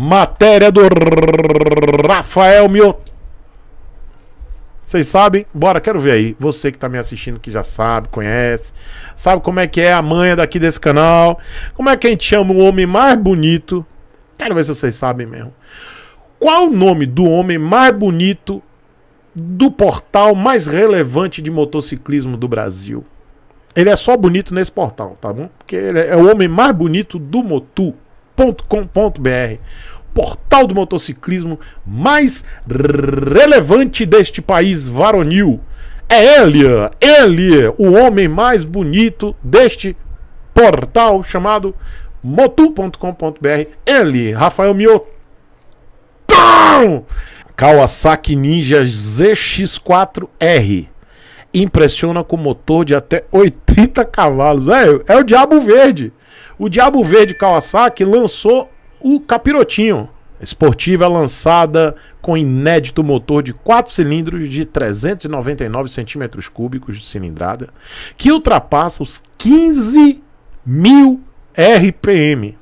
Matéria do Rafael Mioto. Vocês sabem? Bora, quero ver aí. Você que tá me assistindo, que já sabe, conhece, sabe como é que é a manha daqui desse canal. Como é que a gente chama o homem mais bonito? Quero ver se vocês sabem mesmo. Qual o nome do homem mais bonito do portal mais relevante de motociclismo do Brasil? Ele é só bonito nesse portal, tá bom? Porque ele é o homem mais bonito do Motu motociclismo.com.br. Portal do motociclismo mais relevante deste país varonil. É ele, ele, o homem mais bonito deste portal chamado motu.com.br. Ele, Rafael Miotão! Kawasaki Ninja ZX4R impressiona com motor de até 80 cavalos. Véio, é o Diabo Verde. O Diabo Verde Kawasaki lançou o Capirotinho. Esportiva lançada com inédito motor de 4 cilindros de 399 centímetros cúbicos de cilindrada, que ultrapassa os 15 mil RPM.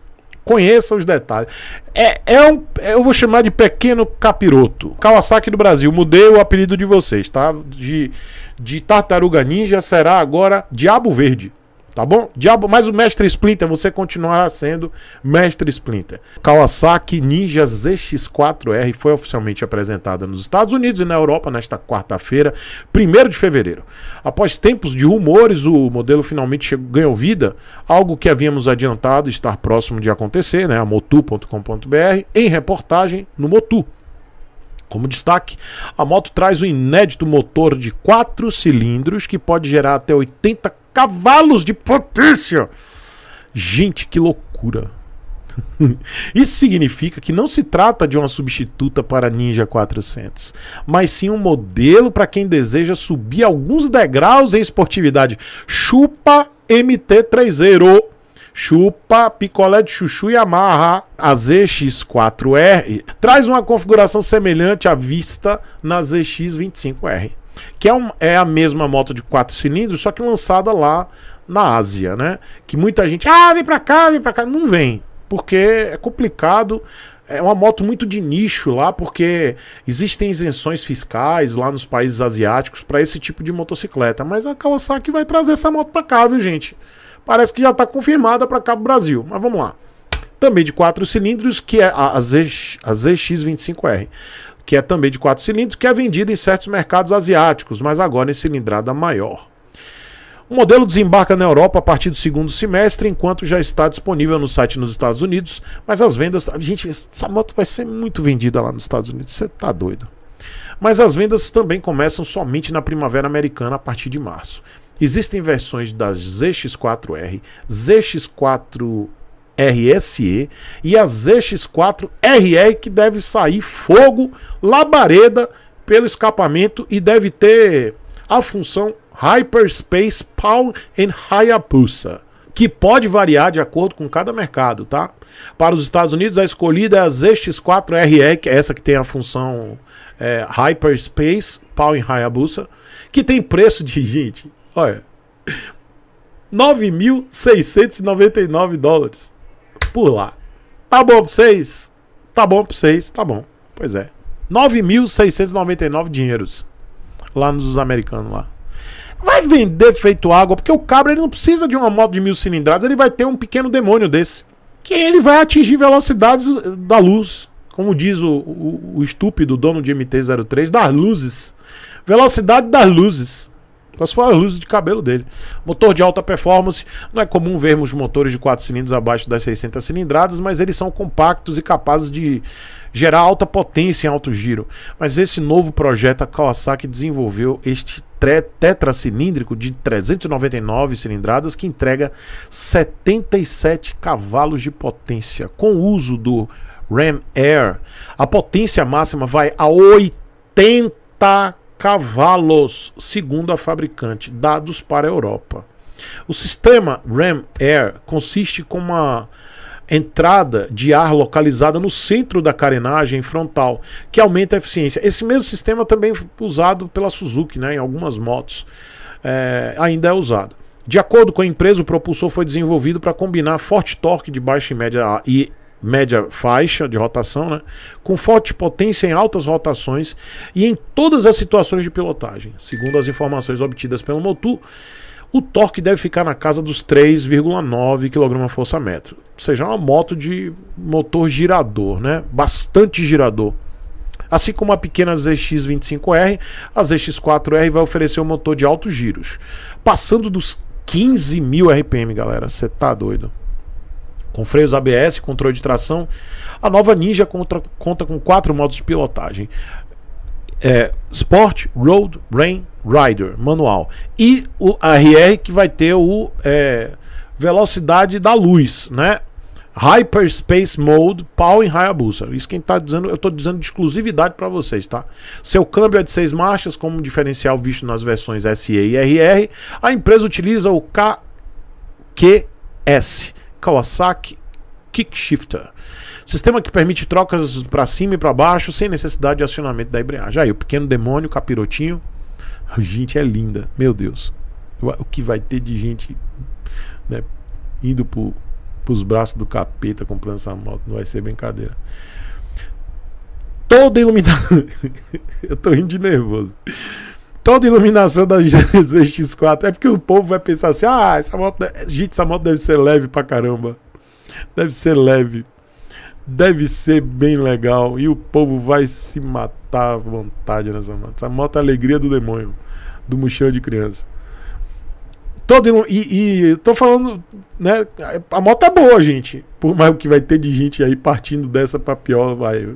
Conheça os detalhes. É, é um, eu vou chamar de pequeno capiroto. Kawasaki do Brasil. Mudei o apelido de vocês, tá? De, de tartaruga ninja será agora Diabo Verde. Tá bom? Diabo, mas o Mestre Splinter, você continuará sendo Mestre Splinter. Kawasaki Ninja ZX4R foi oficialmente apresentada nos Estados Unidos e na Europa nesta quarta-feira, 1 de fevereiro. Após tempos de rumores, o modelo finalmente chegou, ganhou vida, algo que havíamos adiantado estar próximo de acontecer, né? A motu.com.br, em reportagem no Motu. Como destaque, a moto traz o inédito motor de 4 cilindros que pode gerar até 80 cavalos de potência. Gente, que loucura. Isso significa que não se trata de uma substituta para Ninja 400, mas sim um modelo para quem deseja subir alguns degraus em esportividade. Chupa MT30, chupa picolé de chuchu e amarra a ZX4R. Traz uma configuração semelhante à vista na ZX25R que é, um, é a mesma moto de quatro cilindros, só que lançada lá na Ásia, né? Que muita gente, ah, vem pra cá, vem pra cá. Não vem, porque é complicado. É uma moto muito de nicho lá, porque existem isenções fiscais lá nos países asiáticos para esse tipo de motocicleta. Mas a Kawasaki vai trazer essa moto para cá, viu, gente? Parece que já tá confirmada para cá pro Brasil. Mas vamos lá. Também de quatro cilindros, que é a ZX25R que é também de 4 cilindros, que é vendida em certos mercados asiáticos, mas agora em cilindrada maior. O modelo desembarca na Europa a partir do segundo semestre, enquanto já está disponível no site nos Estados Unidos, mas as vendas. Gente, essa moto vai ser muito vendida lá nos Estados Unidos, você tá doido. Mas as vendas também começam somente na primavera americana a partir de março. Existem versões das ZX4R, ZX4 RSE e a ZX4 RR que deve sair fogo, labareda pelo escapamento e deve ter a função Hyperspace Power and Hayabusa, que pode variar de acordo com cada mercado, tá? Para os Estados Unidos, a escolhida é a ZX4RR, que é essa que tem a função é, Hyperspace Power and Hayabusa, que tem preço de, gente, olha, 9.699 dólares por lá. Tá bom pra vocês? Tá bom pra vocês? Tá bom. Pois é. 9.699 dinheiros. Lá nos americanos lá. Vai vender feito água, porque o cabra ele não precisa de uma moto de mil cilindradas, ele vai ter um pequeno demônio desse. Que ele vai atingir velocidades eh, da luz. Como diz o, o, o estúpido dono de MT-03, das luzes. Velocidade das luzes. Então, se for a luz de cabelo dele. Motor de alta performance. Não é comum vermos motores de 4 cilindros abaixo das 600 cilindradas, mas eles são compactos e capazes de gerar alta potência em alto giro. Mas esse novo projeto, a Kawasaki desenvolveu este tetracilíndrico de 399 cilindradas que entrega 77 cavalos de potência. Com o uso do Ram Air, a potência máxima vai a 80 cavalos, segundo a fabricante, dados para a Europa. O sistema RAM Air consiste com uma entrada de ar localizada no centro da carenagem frontal, que aumenta a eficiência. Esse mesmo sistema também usado pela Suzuki, né, em algumas motos, é, ainda é usado. De acordo com a empresa, o propulsor foi desenvolvido para combinar forte torque de baixa e média e média faixa de rotação, né? com forte potência em altas rotações e em todas as situações de pilotagem. Segundo as informações obtidas pelo Motu, o torque deve ficar na casa dos 3,9 kgfm. Ou seja, é uma moto de motor girador, né? bastante girador. Assim como a pequena ZX25R, a ZX4R vai oferecer um motor de altos giros, passando dos 15 mil RPM, galera. Você tá doido? com freios ABS, controle de tração. A nova Ninja conta, conta com quatro modos de pilotagem: é, Sport, Road, Rain, Rider, manual. E o RR que vai ter o é, velocidade da luz, né? Hyperspace Mode, pau em Hayabusa. Isso quem está dizendo, eu estou dizendo de exclusividade para vocês, tá? Seu câmbio é de seis marchas, como um diferencial visto nas versões SE e RR. A empresa utiliza o KQS Kawasaki Kickshifter. Sistema que permite trocas para cima e para baixo sem necessidade de acionamento da embreagem. Aí, o pequeno demônio, capirotinho. A gente é linda, meu Deus. O que vai ter de gente né, indo pro, pros braços do capeta comprando essa moto? Não vai ser brincadeira. Toda iluminada. Eu tô indo de nervoso toda iluminação da gzx 4 É porque o povo vai pensar assim: ah, essa moto. Gente, essa moto deve ser leve pra caramba. Deve ser leve. Deve ser bem legal. E o povo vai se matar à vontade nessa moto. Essa moto é a alegria do demônio. Do mochila de criança. Todo ilum... e, e tô falando, né? A moto é boa, gente. Por mais o que vai ter de gente aí partindo dessa pra pior, vai.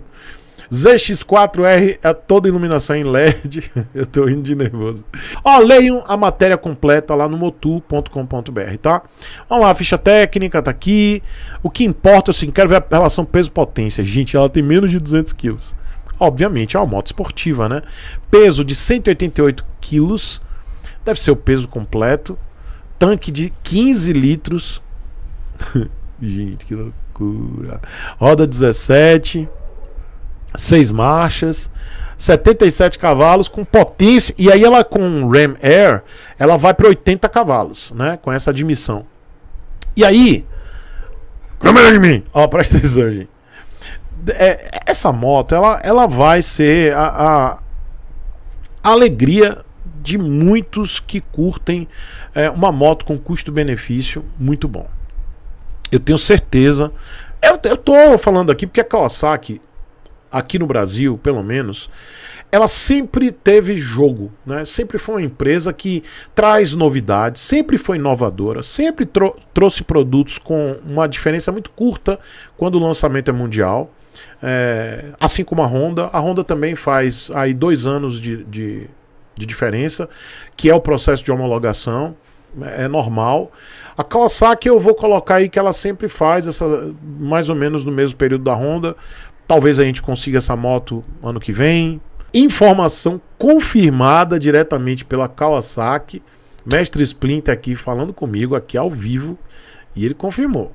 ZX4R é toda iluminação em LED. Eu tô indo de nervoso. Ó, leiam a matéria completa lá no motu.com.br, tá? Vamos lá, a ficha técnica tá aqui. O que importa, assim, quero ver a relação peso-potência. Gente, ela tem menos de 200 quilos. Obviamente, é uma moto esportiva, né? Peso de 188 quilos. Deve ser o peso completo. Tanque de 15 litros. Gente, que loucura. Roda 17 seis marchas, 77 cavalos com potência. E aí ela com Ram Air, ela vai para 80 cavalos, né? Com essa admissão. E aí, câmera de mim. Ó, presta atenção, gente. É, essa moto, ela, ela vai ser a, a alegria de muitos que curtem é, uma moto com custo-benefício muito bom. Eu tenho certeza. Eu, eu tô falando aqui porque a é Kawasaki aqui no Brasil, pelo menos, ela sempre teve jogo, né? Sempre foi uma empresa que traz novidades, sempre foi inovadora, sempre tro trouxe produtos com uma diferença muito curta quando o lançamento é mundial. É, assim como a Honda, a Honda também faz aí dois anos de, de, de diferença, que é o processo de homologação é, é normal. A Kawasaki eu vou colocar aí que ela sempre faz essa mais ou menos no mesmo período da Honda, Talvez a gente consiga essa moto ano que vem. Informação confirmada diretamente pela Kawasaki. Mestre Splinter aqui falando comigo, aqui ao vivo. E ele confirmou.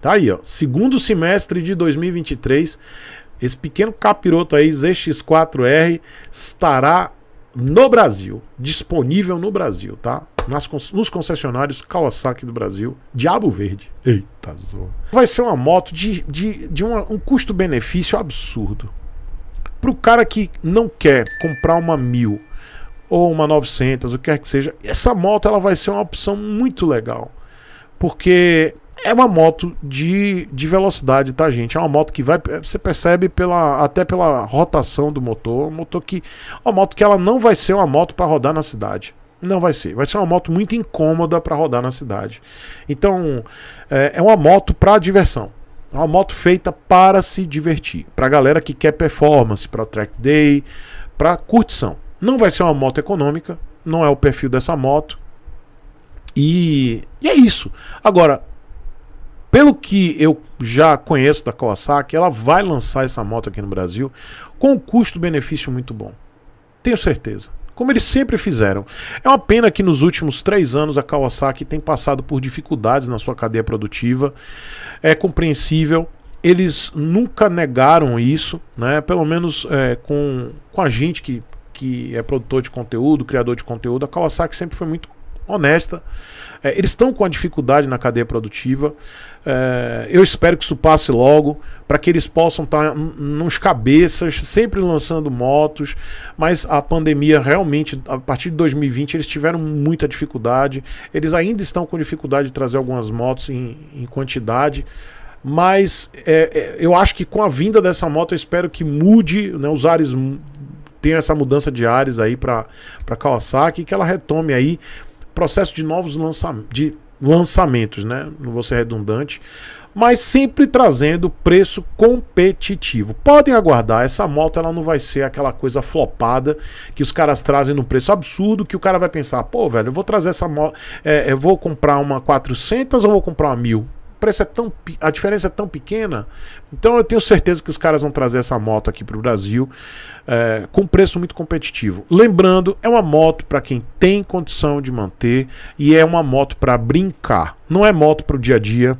Tá aí, ó. Segundo semestre de 2023, esse pequeno capiroto aí, ZX4R, estará no Brasil. Disponível no Brasil, tá? nas, nos concessionários Kawasaki do Brasil, Diabo Verde. Eita, zoa. Vai ser uma moto de, de, de uma, um custo-benefício absurdo. Para o cara que não quer comprar uma 1000 ou uma 900, o que quer que seja, essa moto ela vai ser uma opção muito legal. Porque é uma moto de, de velocidade, tá, gente? É uma moto que vai. É, você percebe pela, até pela rotação do motor. Um motor que. Uma moto que ela não vai ser uma moto para rodar na cidade. Não vai ser. Vai ser uma moto muito incômoda para rodar na cidade. Então, é, é uma moto para diversão. É uma moto feita para se divertir. Para galera que quer performance, para track day, para curtição. Não vai ser uma moto econômica, não é o perfil dessa moto. E, e é isso. Agora, pelo que eu já conheço da Kawasaki, ela vai lançar essa moto aqui no Brasil com um custo-benefício muito bom. Tenho certeza como eles sempre fizeram. É uma pena que nos últimos três anos a Kawasaki tem passado por dificuldades na sua cadeia produtiva. É compreensível. Eles nunca negaram isso, né? Pelo menos é, com, com a gente que, que é produtor de conteúdo, criador de conteúdo, a Kawasaki sempre foi muito honesta. É, eles estão com a dificuldade na cadeia produtiva. É, eu espero que isso passe logo, para que eles possam estar tá nos cabeças, sempre lançando motos. Mas a pandemia realmente, a partir de 2020, eles tiveram muita dificuldade. Eles ainda estão com dificuldade de trazer algumas motos em, em quantidade. Mas é, é eu acho que com a vinda dessa moto, eu espero que mude, né, os ares tenham essa mudança de ares aí para Kawasaki, que ela retome aí processo de novos lança de lançamentos, né? Não vou ser redundante, mas sempre trazendo preço competitivo. Podem aguardar, essa moto ela não vai ser aquela coisa flopada que os caras trazem num preço absurdo, que o cara vai pensar, pô, velho, eu vou trazer essa moto, é, eu vou comprar uma 400 ou vou comprar uma 1000? preço é tão a diferença é tão pequena. Então eu tenho certeza que os caras vão trazer essa moto aqui para o Brasil é, com preço muito competitivo. Lembrando, é uma moto para quem tem condição de manter e é uma moto para brincar. Não é moto para o dia a dia.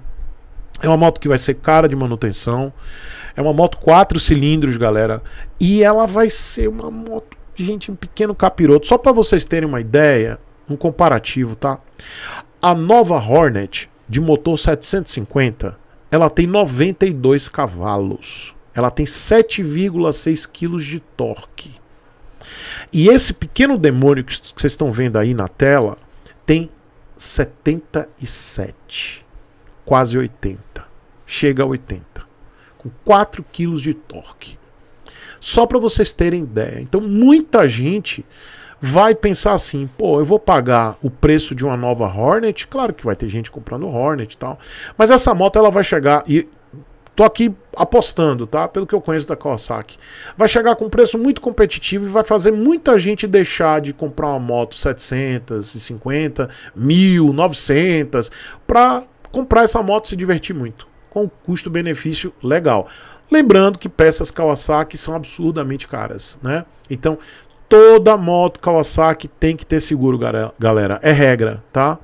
É uma moto que vai ser cara de manutenção. É uma moto quatro cilindros, galera. E ela vai ser uma moto, gente, um pequeno capiroto. Só para vocês terem uma ideia, um comparativo, tá? A nova Hornet de motor 750, ela tem 92 cavalos. Ela tem 7,6 kg de torque. E esse pequeno demônio que vocês estão vendo aí na tela tem 77, quase 80. Chega a 80, com 4 kg de torque. Só para vocês terem ideia. Então, muita gente vai pensar assim, pô, eu vou pagar o preço de uma nova Hornet, claro que vai ter gente comprando Hornet e tal, mas essa moto ela vai chegar e tô aqui apostando, tá? Pelo que eu conheço da Kawasaki, vai chegar com um preço muito competitivo e vai fazer muita gente deixar de comprar uma moto 750, 1000, 900 para comprar essa moto e se divertir muito, com custo-benefício legal. Lembrando que peças Kawasaki são absurdamente caras, né? Então, Toda moto Kawasaki tem que ter seguro, galera. É regra, tá?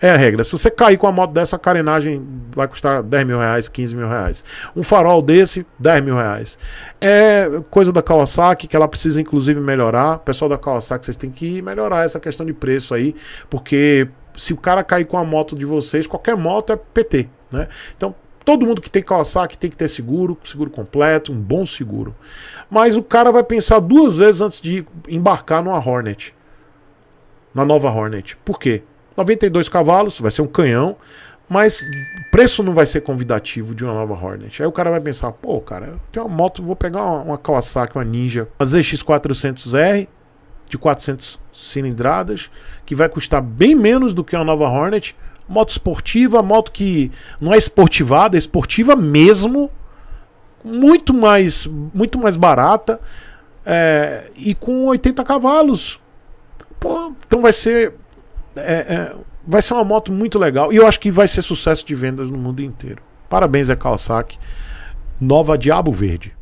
É a regra. Se você cair com a moto dessa, a carenagem vai custar 10 mil reais, 15 mil reais. Um farol desse, 10 mil reais. É coisa da Kawasaki que ela precisa, inclusive, melhorar. Pessoal da Kawasaki, vocês têm que melhorar essa questão de preço aí, porque se o cara cair com a moto de vocês, qualquer moto é PT, né? Então Todo mundo que tem Kawasaki tem que ter seguro, seguro completo, um bom seguro. Mas o cara vai pensar duas vezes antes de embarcar numa Hornet. Na nova Hornet. Por quê? 92 cavalos, vai ser um canhão, mas o preço não vai ser convidativo de uma nova Hornet. Aí o cara vai pensar, pô, cara, eu tenho uma moto, vou pegar uma, uma Kawasaki, uma Ninja, uma ZX400R, de 400 cilindradas, que vai custar bem menos do que uma nova Hornet. Moto esportiva, moto que não é esportivada, é esportiva mesmo, muito mais, muito mais barata é, e com 80 cavalos. Pô, então vai ser, é, é, vai ser uma moto muito legal e eu acho que vai ser sucesso de vendas no mundo inteiro. Parabéns a Kawasaki, nova Diabo Verde.